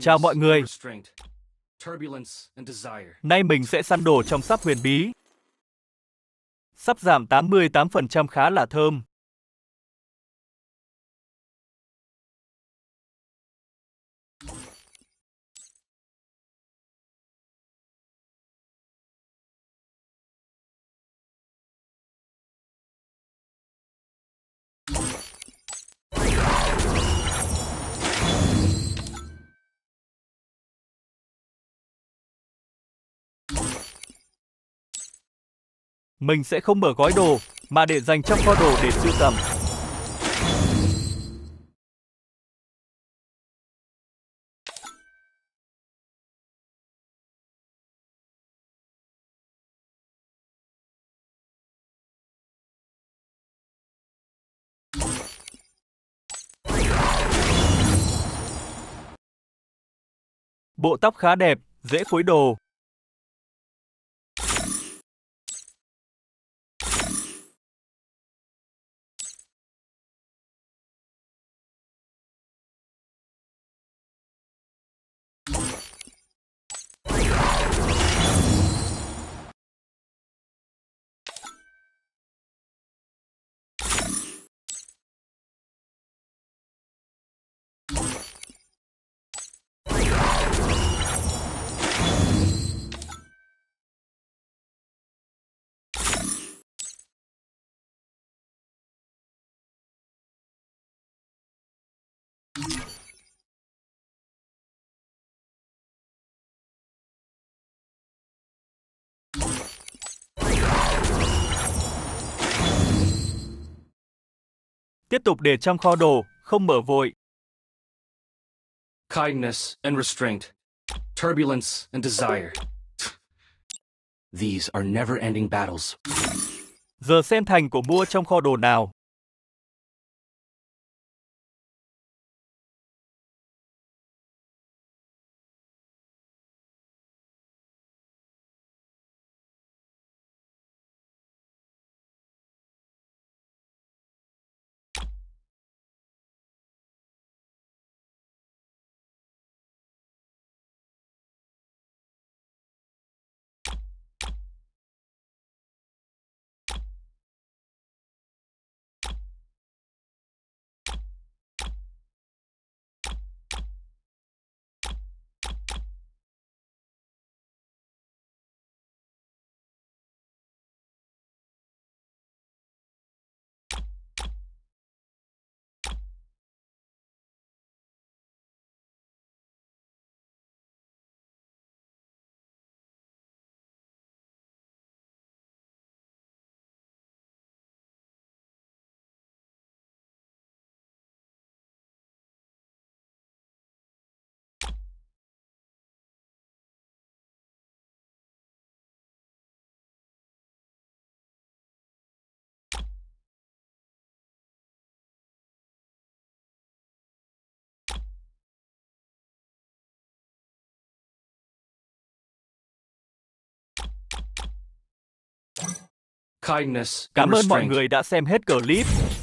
Chào mọi người. Nay mình sẽ săn đồ trong sắp huyền bí. Sắp giảm 88% khá là thơm. Mình sẽ không mở gói đồ, mà để dành trong kho đồ để sưu tầm. Bộ tóc khá đẹp, dễ phối đồ, Tiếp tục để trong kho đồ, không mở vội. Kindness and restraint, turbulence and desire. These are never-ending battles. Giờ xem thành của mua trong kho đồ nào? Cảm ơn mọi người đã xem hết clip.